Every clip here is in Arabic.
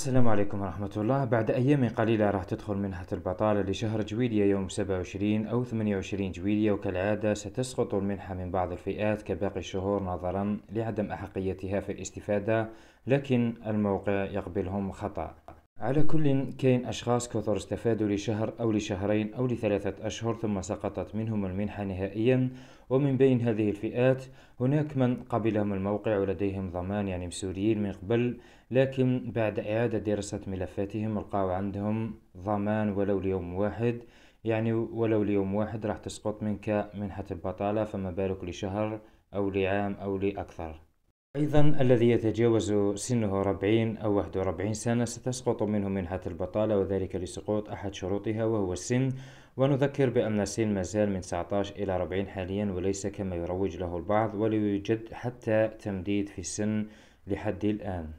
السلام عليكم ورحمة الله بعد أيام قليلة راح تدخل منحة البطالة لشهر جويلية يوم 27 أو 28 جويلية وكالعادة ستسقط المنحة من بعض الفئات كباقي الشهور نظرا لعدم أحقيتها في الاستفادة لكن الموقع يقبلهم خطأ على كل كاين أشخاص كثر استفادوا لشهر أو لشهرين أو لثلاثة أشهر ثم سقطت منهم المنحة نهائيا ومن بين هذه الفئات هناك من قبلهم الموقع ولديهم ضمان يعني مسوريين من قبل لكن بعد إعادة دراسة ملفاتهم ألقاو عندهم ضمان ولو ليوم واحد يعني ولو ليوم واحد راح تسقط منك منحة البطالة فما بالك لشهر أو لعام أو لأكثر أيضا الذي يتجاوز سنه 40 أو 41 سنة ستسقط منه منحة البطالة وذلك لسقوط أحد شروطها وهو السن ونذكر بأن السن مازال من 19 إلى 40 حاليا وليس كما يروج له البعض ولا يوجد حتى تمديد في السن لحد الآن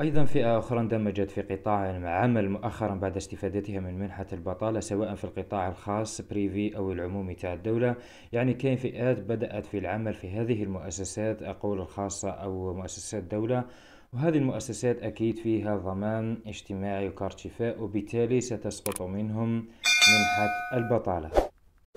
أيضا فئة أخرى اندمجت في قطاع العمل مؤخرا بعد استفادتها من منحة البطالة سواء في القطاع الخاص بريفي أو العمومي تاع الدولة يعني كاين فئات بدأت في العمل في هذه المؤسسات أقول الخاصة أو مؤسسات دولة وهذه المؤسسات أكيد فيها ضمان اجتماعي وكارت شفاء وبالتالي ستسقط منهم منحة البطالة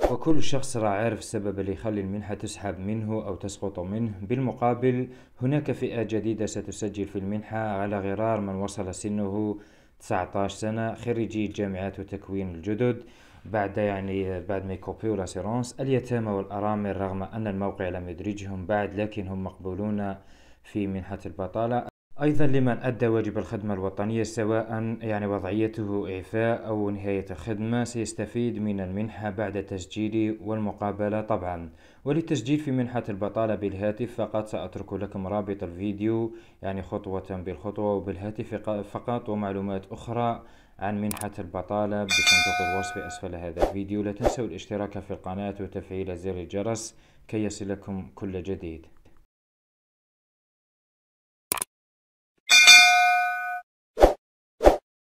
وكل شخص راه عارف السبب اللي يخلي المنحة تسحب منه أو تسقط منه بالمقابل هناك فئة جديدة ستسجل في المنحة على غرار من وصل سنه 19 سنة خريجي الجامعات وتكوين الجدد بعد يعني بعد ما يكوبيو لاسيرونس اليتامى والأرامل رغم أن الموقع لم يدرجهم بعد لكن هم مقبولون في منحة البطالة أيضا لمن أدى واجب الخدمة الوطنية سواء يعني وضعيته إعفاء أو نهاية الخدمة سيستفيد من المنحة بعد التسجيل والمقابلة طبعا وللتسجيل في منحة البطالة بالهاتف فقط سأترك لكم رابط الفيديو يعني خطوة بالخطوة وبالهاتف فقط ومعلومات أخرى عن منحة البطالة بصندوق الوصف أسفل هذا الفيديو لا تنسوا الاشتراك في القناة وتفعيل زر الجرس كي يصلكم كل جديد